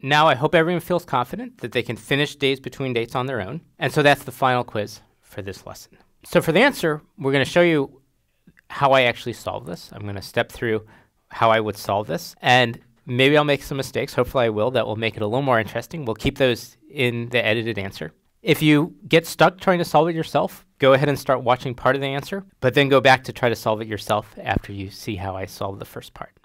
Now I hope everyone feels confident that they can finish days between dates on their own. And so that's the final quiz for this lesson. So for the answer, we're going to show you how I actually solve this. I'm going to step through how I would solve this. And maybe I'll make some mistakes. Hopefully I will. That will make it a little more interesting. We'll keep those in the edited answer. If you get stuck trying to solve it yourself, go ahead and start watching part of the answer, but then go back to try to solve it yourself after you see how I solve the first part.